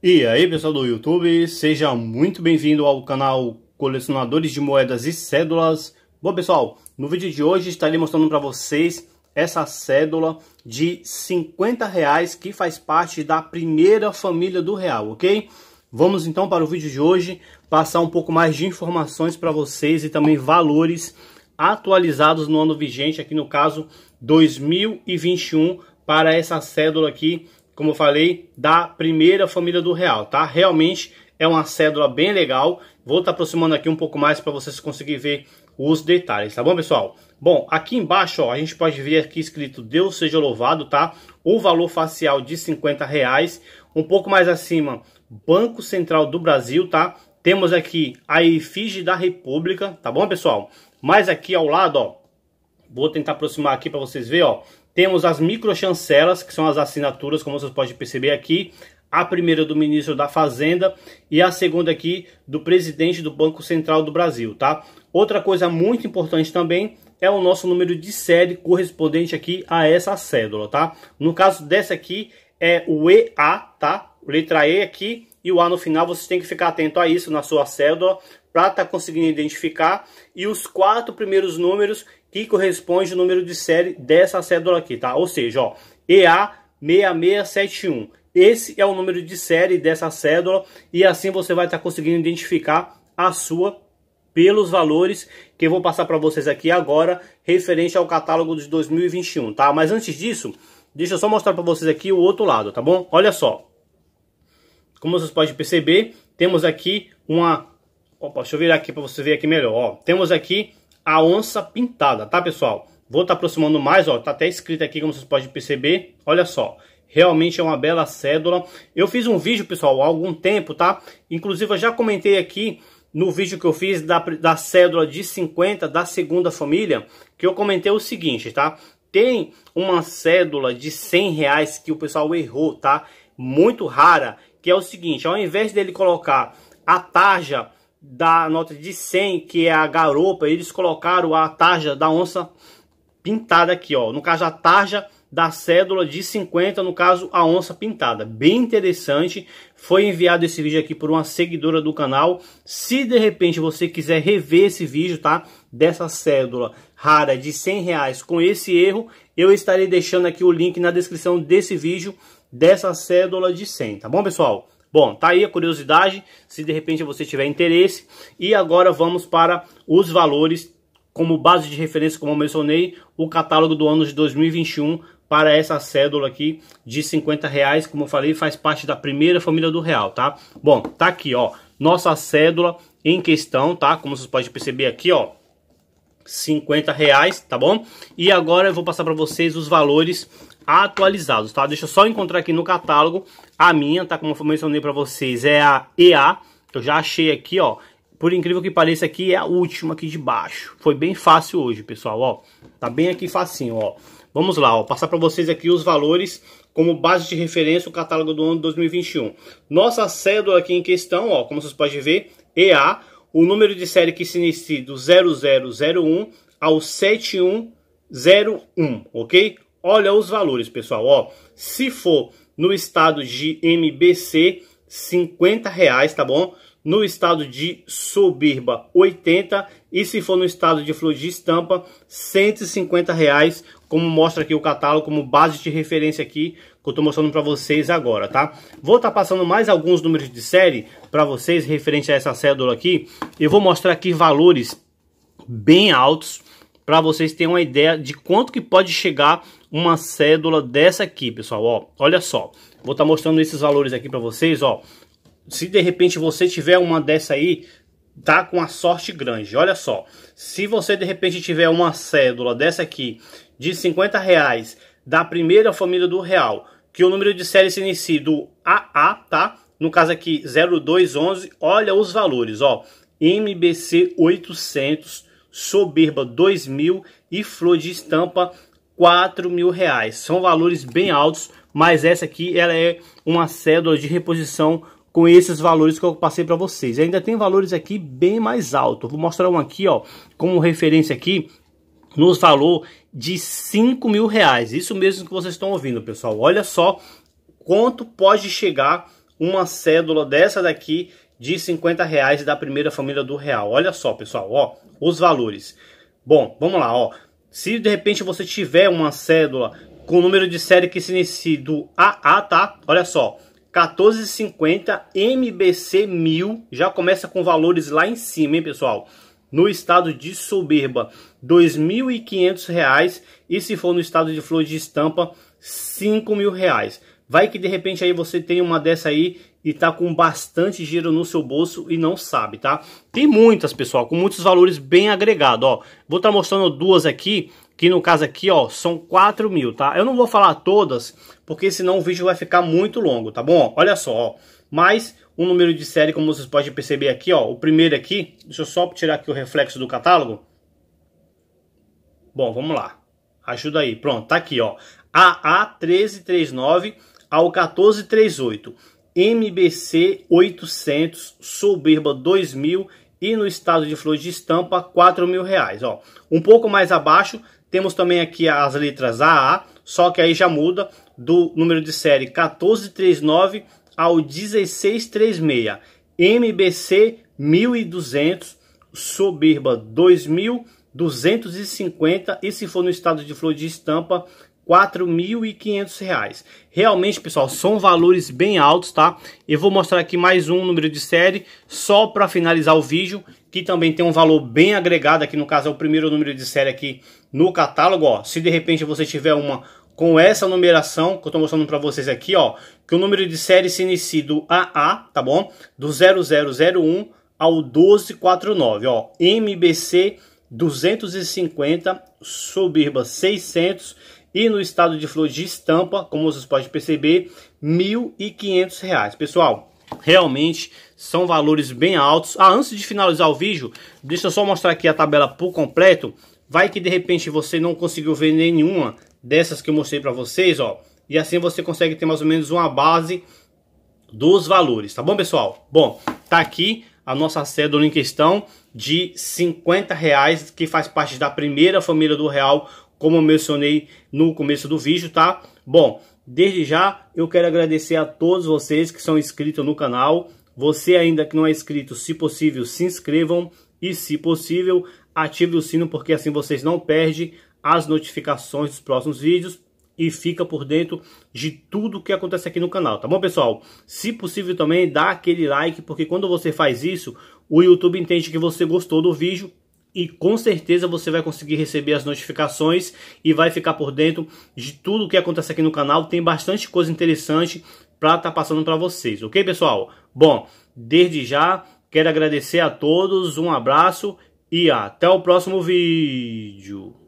E aí pessoal do YouTube, seja muito bem-vindo ao canal Colecionadores de Moedas e Cédulas. Bom pessoal, no vídeo de hoje estarei mostrando para vocês essa cédula de 50 reais que faz parte da primeira família do real, ok? Vamos então para o vídeo de hoje passar um pouco mais de informações para vocês e também valores atualizados no ano vigente, aqui no caso 2021 para essa cédula aqui como eu falei, da primeira família do real, tá? Realmente é uma cédula bem legal. Vou estar tá aproximando aqui um pouco mais para vocês conseguirem ver os detalhes, tá bom, pessoal? Bom, aqui embaixo, ó, a gente pode ver aqui escrito Deus seja louvado, tá? O valor facial de 50 reais. Um pouco mais acima, Banco Central do Brasil, tá? Temos aqui a efígie da República, tá bom, pessoal? Mas aqui ao lado, ó, vou tentar aproximar aqui para vocês verem, ó. Temos as microchancelas, que são as assinaturas, como vocês podem perceber aqui. A primeira do ministro da Fazenda e a segunda aqui do presidente do Banco Central do Brasil, tá? Outra coisa muito importante também é o nosso número de série correspondente aqui a essa cédula, tá? No caso dessa aqui é o EA, tá? Letra E aqui e o A no final, vocês têm que ficar atento a isso na sua cédula para estar tá conseguindo identificar. E os quatro primeiros números que corresponde ao número de série dessa cédula aqui, tá? Ou seja, ó, EA6671. Esse é o número de série dessa cédula e assim você vai estar tá conseguindo identificar a sua pelos valores que eu vou passar para vocês aqui agora, referente ao catálogo de 2021, tá? Mas antes disso, deixa eu só mostrar para vocês aqui o outro lado, tá bom? Olha só. Como vocês podem perceber, temos aqui uma... Opa, deixa eu virar aqui para você ver aqui melhor, ó. Temos aqui a onça pintada, tá pessoal? Vou estar tá aproximando mais, ó, tá até escrito aqui como vocês podem perceber, olha só. Realmente é uma bela cédula. Eu fiz um vídeo, pessoal, há algum tempo, tá? Inclusive eu já comentei aqui no vídeo que eu fiz da, da cédula de 50 da segunda família, que eu comentei o seguinte, tá? Tem uma cédula de 100 reais que o pessoal errou, tá? Muito rara, que é o seguinte, ao invés dele colocar a tarja da nota de 100, que é a garopa, eles colocaram a tarja da onça pintada aqui, ó. No caso, a tarja da cédula de 50, no caso, a onça pintada. Bem interessante. Foi enviado esse vídeo aqui por uma seguidora do canal. Se de repente você quiser rever esse vídeo, tá? Dessa cédula rara de 100 reais com esse erro, eu estarei deixando aqui o link na descrição desse vídeo dessa cédula de 100, tá bom, pessoal? Bom, tá aí a curiosidade, se de repente você tiver interesse. E agora vamos para os valores como base de referência, como eu mencionei, o catálogo do ano de 2021 para essa cédula aqui de 50 reais, como eu falei, faz parte da primeira família do real, tá? Bom, tá aqui, ó, nossa cédula em questão, tá? Como vocês podem perceber aqui, ó, 50 reais, tá bom? E agora eu vou passar para vocês os valores atualizados, tá? Deixa eu só encontrar aqui no catálogo. A minha, tá? Como eu mencionei pra vocês, é a EA. Eu já achei aqui, ó. Por incrível que pareça, aqui é a última aqui de baixo. Foi bem fácil hoje, pessoal, ó. Tá bem aqui facinho, ó. Vamos lá, ó. Passar pra vocês aqui os valores como base de referência o catálogo do ano 2021. Nossa cédula aqui em questão, ó. Como vocês podem ver, EA. O número de série que se inicia do 0001 ao 7101, ok? Olha os valores, pessoal. Ó, se for no estado de MBC, 50 reais, tá bom? No estado de Soberba, 80. E se for no estado de Flor de Estampa, 150 reais, como mostra aqui o catálogo, como base de referência aqui, que eu tô mostrando para vocês agora, tá? Vou estar tá passando mais alguns números de série para vocês, referente a essa cédula aqui. Eu vou mostrar aqui valores bem altos, para vocês terem uma ideia de quanto que pode chegar uma cédula dessa aqui, pessoal, ó. Olha só, vou estar tá mostrando esses valores aqui para vocês, ó. Se de repente você tiver uma dessa aí, tá com a sorte grande. Olha só, se você de repente tiver uma cédula dessa aqui de 50 reais da primeira família do real, que o número de série se inicia do AA, tá? No caso aqui 0211, olha os valores, ó. MBC 800, Soberba 2000 e Flor de Estampa 4 mil reais. São valores bem altos, mas essa aqui ela é uma cédula de reposição com esses valores que eu passei para vocês. Ainda tem valores aqui bem mais altos. Vou mostrar um aqui, ó, como referência aqui, nos valor de 5 mil reais. Isso mesmo que vocês estão ouvindo, pessoal. Olha só quanto pode chegar uma cédula dessa daqui de 50 reais da primeira família do real. Olha só, pessoal, ó, os valores. Bom, vamos lá, ó. Se de repente você tiver uma cédula com o número de série que se inicia do AA, tá? Olha só, 1450 MBC 1000, já começa com valores lá em cima, hein, pessoal? No estado de Soberba, R$ 2.500 e se for no estado de Flor de Estampa, R$ 5.000. Vai que de repente aí você tem uma dessa aí e tá com bastante giro no seu bolso e não sabe, tá? Tem muitas, pessoal, com muitos valores bem agregado, ó. Vou estar tá mostrando duas aqui, que no caso aqui, ó, são 4 mil, tá? Eu não vou falar todas, porque senão o vídeo vai ficar muito longo, tá bom? Olha só, ó. Mais um número de série, como vocês podem perceber aqui, ó. O primeiro aqui, deixa eu só tirar aqui o reflexo do catálogo. Bom, vamos lá. Ajuda aí. Pronto, tá aqui, ó. AA1339 ao 1438, MBC 800, Soberba 2000 e no estado de flor de estampa 4 mil reais. Ó. Um pouco mais abaixo temos também aqui as letras AA, só que aí já muda do número de série 1439 ao 1636, MBC 1200, Soberba 2250 e se for no estado de flor de estampa 4.500 reais. Realmente, pessoal, são valores bem altos, tá? Eu vou mostrar aqui mais um número de série, só para finalizar o vídeo, que também tem um valor bem agregado aqui, no caso é o primeiro número de série aqui no catálogo, ó. Se de repente você tiver uma com essa numeração que eu estou mostrando para vocês aqui, ó, que o número de série se inicia do AA, tá bom? Do 0001 ao 1249, ó, MBC 250, Suburba 600 e no estado de flor de estampa, como vocês podem perceber, R$ 1.500. Pessoal, realmente são valores bem altos. Ah, antes de finalizar o vídeo, deixa eu só mostrar aqui a tabela por completo. Vai que de repente você não conseguiu ver nenhuma dessas que eu mostrei para vocês, ó. E assim você consegue ter mais ou menos uma base dos valores, tá bom, pessoal? Bom, tá aqui a nossa cédula em questão de 50 reais, que faz parte da primeira família do real como eu mencionei no começo do vídeo, tá? Bom, desde já eu quero agradecer a todos vocês que são inscritos no canal. Você ainda que não é inscrito, se possível, se inscrevam e, se possível, ative o sino porque assim vocês não perdem as notificações dos próximos vídeos e fica por dentro de tudo que acontece aqui no canal, tá bom, pessoal? Se possível também, dá aquele like, porque quando você faz isso, o YouTube entende que você gostou do vídeo e com certeza você vai conseguir receber as notificações e vai ficar por dentro de tudo o que acontece aqui no canal. Tem bastante coisa interessante para estar tá passando para vocês, ok, pessoal? Bom, desde já quero agradecer a todos, um abraço e até o próximo vídeo.